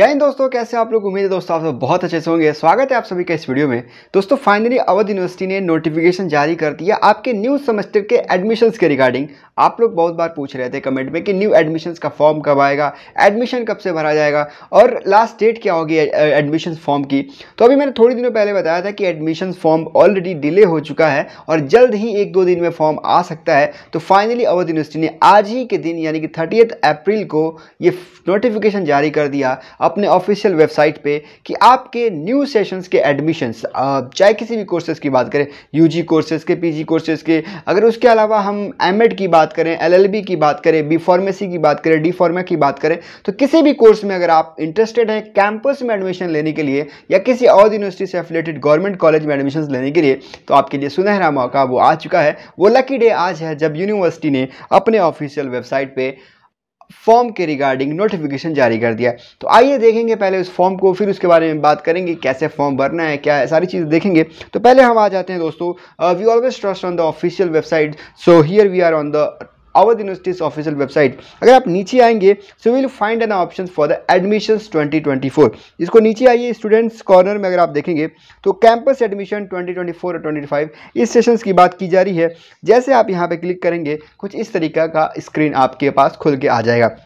जय हिंद दोस्तों कैसे आप लोग उम्मीद है दोस्तों आप सब बहुत अच्छे से होंगे स्वागत है आप सभी का इस वीडियो में दोस्तों फाइनली अवध यूनिवर्सिटी ने नोटिफिकेशन जारी कर दिया आपके न्यू सेमेस्टर के एडमिशन्स के रिगार्डिंग आप लोग बहुत बार पूछ रहे थे कमेंट में कि न्यू एडमिशन्स का फॉर्म कब आएगा एडमिशन कब से भरा जाएगा और लास्ट डेट क्या होगी एडमिशन फॉर्म की तो अभी मैंने थोड़ी दिनों पहले बताया था कि एडमिशन फॉर्म ऑलरेडी डिले हो चुका है और जल्द ही एक दो दिन में फॉर्म आ सकता है तो फाइनली अवध यूनिवर्सिटी ने आज ही के दिन यानी कि थर्टी अप्रैल को ये नोटिफिकेशन जारी कर दिया अपने ऑफिशियल वेबसाइट पे कि आपके न्यू सेशंस के एडमिशन्स चाहे किसी भी कोर्सेज की बात करें यूजी कोर्सेज के पीजी कोर्सेज के अगर उसके अलावा हम एमएड की बात करें एलएलबी की बात करें बी फार्मेसी की बात करें डी फार्मा की बात करें तो किसी भी कोर्स में अगर आप इंटरेस्टेड हैं कैंपस में एडमिशन लेने के लिए या किसी और यूनिवर्सिटी से अफिलेटेड गवर्नमेंट कॉलेज में एडमिशन लेने के लिए तो आपके लिए सुनहरा मौका वो आ चुका है वो लकी डे आज है जब यूनिवर्सिटी ने अपने ऑफिशियल वेबसाइट पर फॉर्म के रिगार्डिंग नोटिफिकेशन जारी कर दिया तो आइए देखेंगे पहले उस फॉर्म को फिर उसके बारे में बात करेंगे कैसे फॉर्म भरना है क्या है सारी चीज़ें देखेंगे तो पहले हम आ जाते हैं दोस्तों we always trust on the official website so here we are on the Awadh university's official website अगर आप नीचे आएंगे so will find an option for the twenty 2024 इसको नीचे आइए स्टूडेंट्स कॉर्नर में अगर आप देखेंगे तो कैंपस एडमिशन 2024 और 25 इस सेशन की बात की जा रही है जैसे आप यहाँ पर क्लिक करेंगे कुछ इस तरीका का स्क्रीन आपके पास खुल के आ जाएगा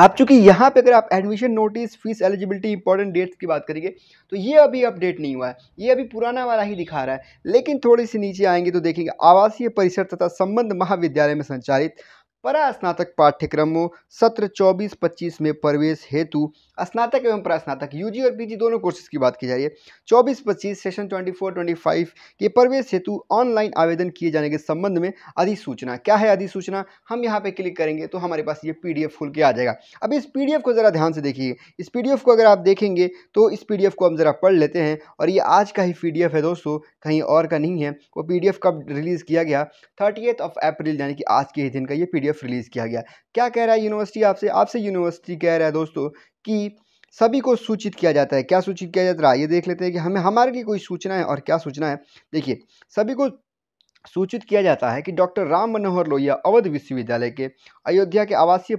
आप चूंकि यहाँ पे अगर आप admission notice fees eligibility important dates की बात करेंगे तो ये अभी अपडेट नहीं हुआ है ये अभी पुराना वाला ही दिखा रहा है लेकिन थोड़ी सी नीचे आएंगे तो देखेंगे आवासीय परिसर तथा संबंध महाविद्यालय में संचालित परास्नातक पाठ्यक्रमों सत्र 24-25 में प्रवेश हेतु स्नातक एवं परास्नातक यूजी और पीजी दोनों कोर्सेज की बात की जा रही है 24-25 सेशन 24-25 के प्रवेश हेतु ऑनलाइन आवेदन किए जाने के संबंध में अधिसूचना क्या है अधिसूचना हम यहाँ पे क्लिक करेंगे तो हमारे पास ये पीडीएफ खुल के आ जाएगा अब इस पी को ज़रा ध्यान से देखिए इस पी को अगर आप देखेंगे तो इस पी को हम ज़रा पढ़ लेते हैं और ये आज का ही पी है दोस्तों कहीं और का नहीं है वो पी कब रिलीज़ किया गया थर्टी ऑफ अप्रैल यानी कि आज के ही दिन का ये पी पीडीएफ रिलीज़ किया गया क्या कह रहा है यूनिवर्सिटी आपसे आपसे यूनिवर्सिटी कह रहा है दोस्तों कि सभी को सूचित किया जाता है क्या सूचित किया जाता है ये देख लेते हैं कि हमें हमारे लिए कोई सूचना है और क्या सूचना है देखिए सभी को सूचित किया जाता है कि डॉक्टर राम मनोहर लोहिया अवध विश्वविद्यालय के अयोध्या के आवासीय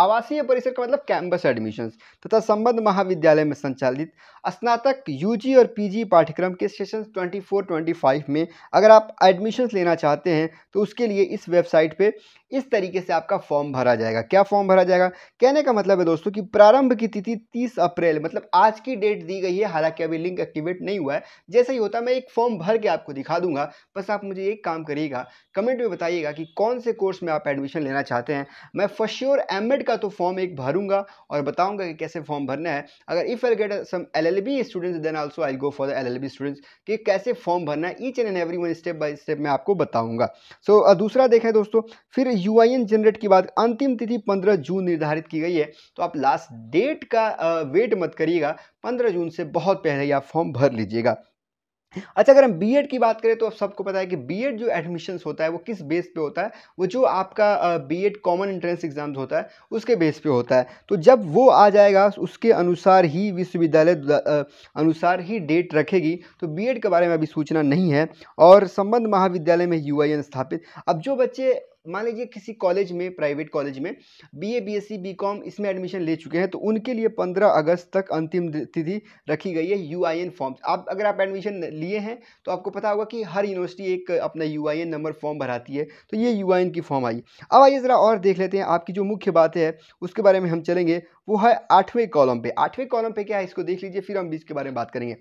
आवासीय परिसर का मतलब कैंपस एडमिशंस तथा संबद्ध महाविद्यालय में संचालित स्नातक यूजी और पीजी पाठ्यक्रम के सेशन 24 25 में अगर आप एडमिशंस लेना चाहते हैं तो उसके लिए इस वेबसाइट पे इस तरीके से आपका फॉर्म भरा जाएगा क्या फॉर्म भरा जाएगा कहने का मतलब है दोस्तों कि प्रारंभ की तिथि 30 अप्रैल मतलब आज की डेट दी गई है हालांकि अभी लिंक एक्टिवेट नहीं हुआ है जैसा ही होता मैं एक फॉर्म भर के आपको दिखा दूंगा बस आप मुझे एक काम करिएगा कमेंट में बताइएगा कि कौन से कोर्स में आप एडमिशन लेना चाहते हैं मैं फश्योर एम का तो फॉर्म एक भरूंगा और बताऊंगा कि कैसे फॉर्म भरना है अगर if I get some L L B students then also I go for the L L B students कि कैसे फॉर्म भरना है each and and every one step by step मैं आपको बताऊंगा सो so, दूसरा देखें दोस्तों फिर यू आई एन जनरेट की बात अंतिम तिथि पंद्रह जून निर्धारित की गई है तो आप लास्ट डेट का वेट मत करिएगा पंद्रह जून से बहुत पहले ही आप फॉर्म भर लीजिएगा अच्छा अगर हम बीएड की बात करें तो आप सबको पता है कि बीएड जो एडमिशन्स होता है वो किस बेस पे होता है वो जो आपका बीएड कॉमन एंट्रेंस एग्जाम्स होता है उसके बेस पे होता है तो जब वो आ जाएगा उसके अनुसार ही विश्वविद्यालय अनुसार ही डेट रखेगी तो बीएड के बारे में अभी सूचना नहीं है और संबंध महाविद्यालय में यू स्थापित अब जो बच्चे मान लीजिए किसी कॉलेज में प्राइवेट कॉलेज में B A B S C B com इसमें एडमिशन ले चुके हैं तो उनके लिए पंद्रह अगस्त तक अंतिम तिथि रखी गई है यू आई एन फॉर्म आप अगर आप एडमिशन लिए हैं तो आपको पता होगा कि हर यूनिवर्सिटी एक अपना U I N number form भराती है तो ये यू आई एन की फॉर्म आई अब आइए ज़रा और देख लेते हैं आपकी जो मुख्य बात है उसके बारे में हम चलेंगे वो है आठवें कॉलम पर आठवें कॉलम पर क्या है इसको देख लीजिए फिर हम इसके बारे में बात करेंगे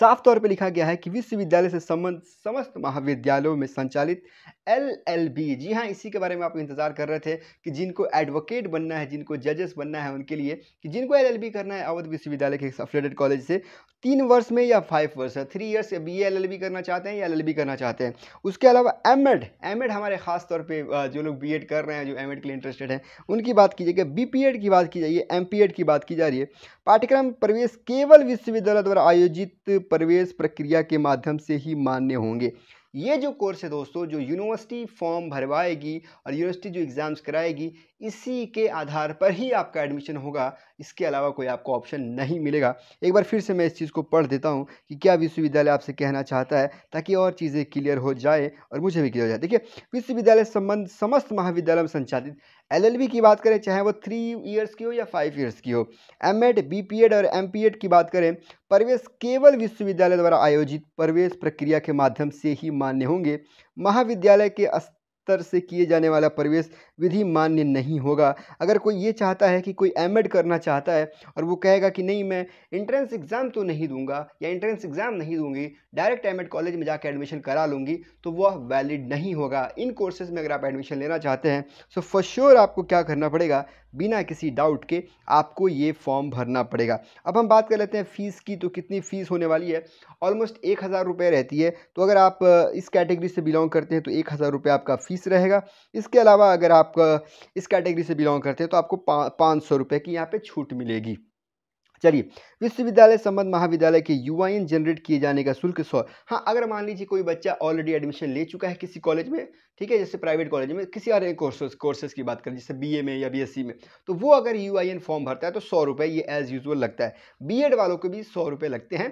साफ तौर पर लिखा गया है कि विश्वविद्यालय से संबंध समस्त महाविद्यालयों में संचालित एल एल बी जी हाँ इसी के बारे में आप इंतजार कर रहे थे कि जिनको एडवोकेट बनना है जिनको जजेस बनना है उनके लिए कि जिनको एल एल बी करना है अवध विश्वविद्यालय के अफिलेटेड कॉलेज से तीन वर्ष में या फाइव वर्ष है थ्री ईयर्स या बी एल एल बी करना चाहते हैं या एल एल बी करना चाहते हैं उसके अलावा एम एड एम एड हमारे खास तौर पर जो लोग बी एड कर रहे हैं जो एम एड के लिए इंटरेस्टेड हैं उनकी बात की जाएगी बी पी एड की बात की जाइए एम पी एड की बात की जा रही है पाठ्यक्रम प्रवेश केवल विश्वविद्यालय द्वारा आयोजित प्रवेश प्रक्रिया के माध्यम से ही मान्य होंगे ये जो कोर्स है दोस्तों जो यूनिवर्सिटी फॉर्म भरवाएगी और यूनिवर्सिटी जो एग्ज़ाम्स कराएगी इसी के आधार पर ही आपका एडमिशन होगा इसके अलावा कोई आपको ऑप्शन नहीं मिलेगा एक बार फिर से मैं इस चीज़ को पढ़ देता हूँ कि क्या विश्वविद्यालय आपसे कहना चाहता है ताकि और चीज़ें क्लियर हो जाए और मुझे भी क्लियर हो जाए देखिए विश्वविद्यालय संबंध समस्त महाविद्यालय में संचालित एलएलबी की बात करें चाहे वो थ्री ईयर्स की हो या फाइव ईयर्स की हो M Ed B P Ed और एम पी एड की बात करें प्रवेश केवल विश्वविद्यालय द्वारा आयोजित प्रवेश प्रक्रिया के माध्यम से ही मान्य होंगे महाविद्यालय के स्तर से किए जाने वाला प्रवेश विधि मान्य नहीं होगा अगर कोई ये चाहता है कि कोई एम करना चाहता है और वो कहेगा कि नहीं मैं इंट्रेंस एग्ज़ाम तो नहीं दूंगा या इंट्रेंस एग्ज़ाम नहीं दूंगी डायरेक्ट एम कॉलेज में जाकर एडमिशन करा लूँगी तो वह वैलिड नहीं होगा इन कोर्सेज में अगर आप एडमिशन लेना चाहते हैं सो फॉर श्योर आपको क्या करना पड़ेगा बिना किसी डाउट के आपको ये फॉर्म भरना पड़ेगा अब हम बात कर लेते हैं फ़ीस की तो कितनी फ़ीस होने वाली है ऑलमोस्ट एक हज़ार रुपये रहती है तो अगर आप इस कैटेगरी से बिलोंग करते हैं तो एक हज़ार रुपये आपका फ़ीस रहेगा इसके अलावा अगर आप इस कैटेगरी से बिलोंग करते हैं तो आपको पाँच सौ रुपये की यहाँ पर छूट मिलेगी चलिए विश्वविद्यालय संबंध महाविद्यालय के यूआईएन जनरेट किए जाने का शुल्क सौ हाँ अगर मान लीजिए कोई बच्चा ऑलरेडी एडमिशन ले चुका है किसी कॉलेज में ठीक है जैसे प्राइवेट कॉलेज में किसी और कोर्सेज कोर्सेज की बात करें जैसे बीए में या बीएससी में तो वो अगर यूआईएन फॉर्म भरता है तो सौ रुपये ये एज यूजल लगता है एड वालों को भी सौ रुपये लगते हैं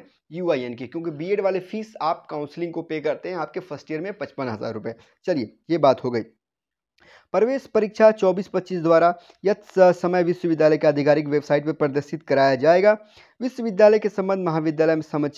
एन के क्योंकि एड वाले फीस आप काउंसलिंग को पे करते हैं आपके फर्स्ट ईयर में पचपन हज़ार रुपये चलिए ये बात हो गई प्रवेश परीक्षा 24-25 द्वारा यथ समय विश्वविद्यालय के आधिकारिक वेबसाइट पर प्रदर्शित कराया जाएगा विश्वविद्यालय के संबंध महाविद्यालय में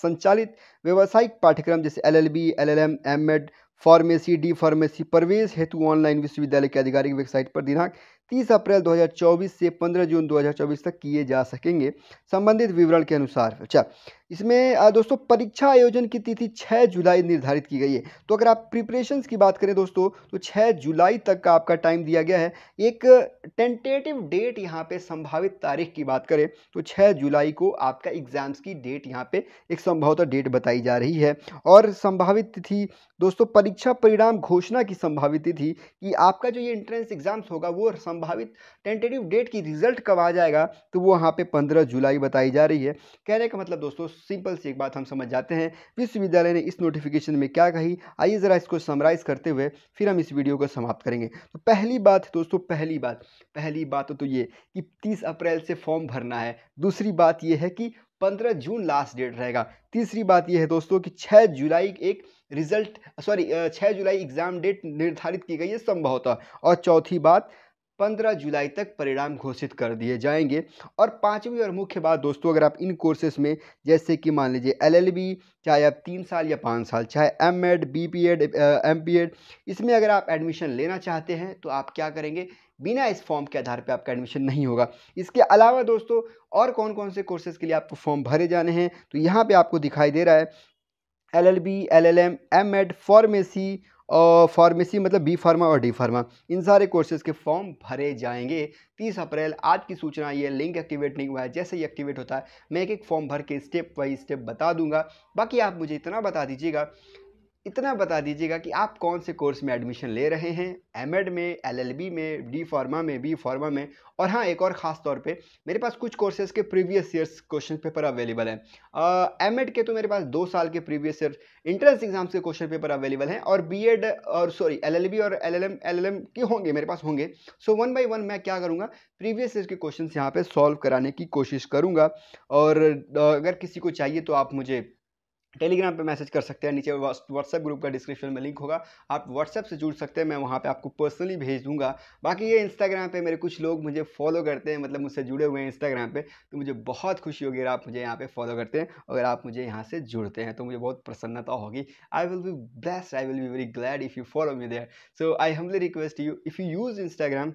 संचालित व्यावसायिक पाठ्यक्रम जैसे L L B L L M M Ed pharmacy D pharmacy प्रवेश हेतु ऑनलाइन विश्वविद्यालय के आधिकारिक वेबसाइट पर दिनांक 30 अप्रैल 2024 से 15 जून 2024 तक किए जा सकेंगे संबंधित विवरण के अनुसार अच्छा इसमें दोस्तों परीक्षा आयोजन की तिथि 6 जुलाई निर्धारित की गई है तो अगर आप प्रिपरेशंस की बात करें दोस्तों तो 6 जुलाई तक का आपका टाइम दिया गया है एक टेंटेटिव डेट यहाँ पे संभावित तारीख की बात करें तो 6 जुलाई को आपका एग्जाम्स की डेट यहाँ पे एक संभवतः डेट बताई जा रही है और संभावित तिथि दोस्तों परीक्षा परिणाम घोषणा की संभावित तिथि कि आपका जो ये इंट्रेंस एग्जाम्स होगा वो संभावित टेंटेटिव डेट की रिजल्ट कब आ जाएगा तो वो वहाँ पर पंद्रह जुलाई बताई जा रही है कहने का मतलब दोस्तों सिंपल सी एक बात हम समझ जाते हैं विश्वविद्यालय ने इस नोटिफिकेशन में क्या कही आइए ज़रा इसको समराइज़ करते हुए फिर हम इस वीडियो को समाप्त करेंगे तो पहली बात दोस्तों पहली बात पहली बात तो ये कि तीस अप्रैल से फॉर्म भरना है दूसरी बात यह है कि पंद्रह जून लास्ट डेट रहेगा तीसरी बात यह है दोस्तों कि छः जुलाई एक रिजल्ट सॉरी छः जुलाई एग्ज़ाम डेट निर्धारित की गई है संभवतः और चौथी बात 15 जुलाई तक परिणाम घोषित कर दिए जाएंगे और पांचवी और मुख्य बात दोस्तों अगर आप इन कोर्सेज में जैसे कि मान लीजिए एलएलबी चाहे आप तीन साल या पाँच साल चाहे M Ed B P Ed M P Ed इसमें अगर आप एडमिशन लेना चाहते हैं तो आप क्या करेंगे बिना इस फॉर्म के आधार पर आपका एडमिशन नहीं होगा इसके अलावा दोस्तों और कौन कौन से कोर्सेज के लिए आपको फॉर्म भरे जाने हैं तो यहाँ पर आपको दिखाई दे रहा है L L B L L M M Ed pharmacy मतलब और फार्मेसी मतलब बी फार्मा और डी फार्मा इन सारे कोर्सेज़ के फॉर्म भरे जाएंगे तीस अप्रैल आज की सूचना ये लिंक एक्टिवेट नहीं हुआ है जैसे ही एक्टिवेट होता है मैं एक एक फॉर्म भर के स्टेप बाई स्टेप बता दूंगा बाकी आप मुझे इतना बता दीजिएगा इतना बता दीजिएगा कि आप कौन से कोर्स में एडमिशन ले रहे हैं एम एड में एल एल बी में डी फार्मा में बी फार्मा में और हाँ एक और ख़ास तौर पे मेरे पास कुछ कोर्सेज के previous years question paper available हैं एम एड के तो मेरे पास दो साल के प्रीवियस ईयर इंट्रेंस एग्जाम्स के क्वेश्चन पेपर अवेलेबल हैं और बी एड और सॉरी एल एल बी और L L M L L M के होंगे मेरे पास होंगे सो वन बाई वन मैं क्या करूँगा प्रीवियस ईयर के क्वेश्चन यहाँ पर सॉल्व कराने की कोशिश करूँगा और अगर किसी को चाहिए तो आप मुझे टेलीग्राम पे मैसेज कर सकते हैं नीचे व्हाट्सएप ग्रुप का डिस्क्रिप्शन में लिंक होगा आप व्हाट्सएप से जुड़ सकते हैं मैं वहाँ पे आपको पर्सनली भेज दूंगा बाकी ये इंस्टाग्राम पे मेरे कुछ लोग मुझे फॉलो करते हैं मतलब मुझसे जुड़े हुए हैं इंस्टाग्राम पे तो मुझे बहुत खुशी होगी अगर आप मुझे यहाँ पे फॉलो करते हैं अगर आप मुझे यहाँ से जुड़ते हैं तो मुझे बहुत प्रसन्नता होगी I will be blessed I will be very glad if you follow me there so I humbly request you if you use Instagram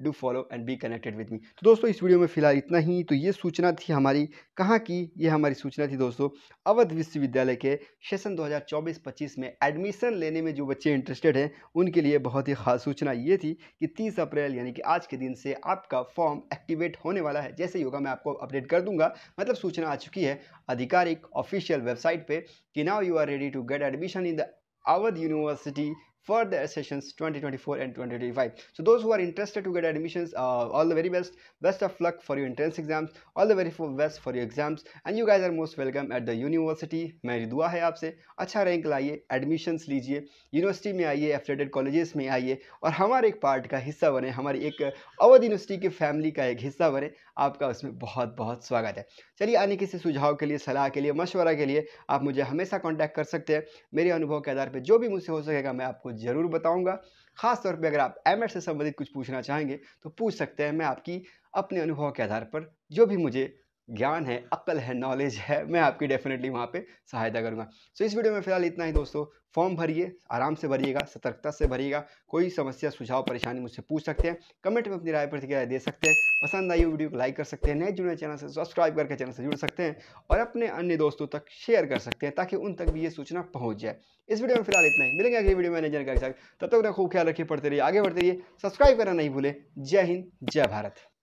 do follow and be connected with me तो दोस्तों इस वीडियो में फिलहाल इतना ही तो ये सूचना थी हमारी कहाँ की ये हमारी सूचना थी दोस्तों अवध विश्वविद्यालय के सेशन 2024-25 में एडमिशन लेने में जो बच्चे इंटरेस्टेड हैं उनके लिए बहुत ही खास सूचना ये थी कि 30 अप्रैल यानी कि आज के दिन से आपका फॉर्म एक्टिवेट होने वाला है जैसे ही होगा मैं आपको अपडेट कर दूंगा मतलब सूचना आ चुकी है आधिकारिक ऑफिशियल वेबसाइट पर कि now you are ready to get admission in the Awadh university for the sessions 2024 and 2025 so those who are interested to get admissions uh, all the very best best of luck for your entrance exams all the very best for your exams and you guys are most welcome at the university मेरी दुआ है आपसे अच्छा rank लाइए admissions लीजिए university में आइए affiliated colleges में आइए और हमारे एक पार्ट का हिस्सा बने हमारी एक अवध यूनिवर्सिटी की फैमिली का एक हिस्सा बने आपका उसमें बहुत बहुत स्वागत है चलिए आने किसी सुझाव के लिए सलाह के लिए मशवरा के लिए आप मुझे हमेशा कॉन्टैक्ट कर सकते हैं मेरे अनुभव के आधार पर जो भी मुझसे हो सकेगा मैं आपको ज़रूर बताऊँगा ख़ास तौर पे अगर आप एम से संबंधित कुछ पूछना चाहेंगे तो पूछ सकते हैं मैं आपकी अपने अनुभव के आधार पर जो भी मुझे ज्ञान है अक्ल है नॉलेज है मैं आपकी डेफिनेटली वहाँ पे सहायता करूँगा सो so, इस वीडियो में फिलहाल इतना ही दोस्तों फॉर्म भरिए आराम से भरिएगा सतर्कता से भरिएगा कोई समस्या सुझाव परेशानी मुझसे पूछ सकते हैं कमेंट में अपनी राय प्रतिक्रिया दे सकते हैं पसंद आई वीडियो को लाइक कर सकते हैं नए जुड़े चैनल से सब्सक्राइब करके चैनल से जुड़ सकते हैं और अपने अन्य दोस्तों तक शेयर कर सकते हैं ताकि उन तक भी ये सूचना पहुँच जाए इस वीडियो में फिलहाल इतना ही मिलेंगे अगली वीडियो मैंने जानकारी तब तक खूब ख्याल रखिए पढ़ते रहिए आगे बढ़ते रहिए सब्सक्राइब करना नहीं भूलें जय हिंद जय भारत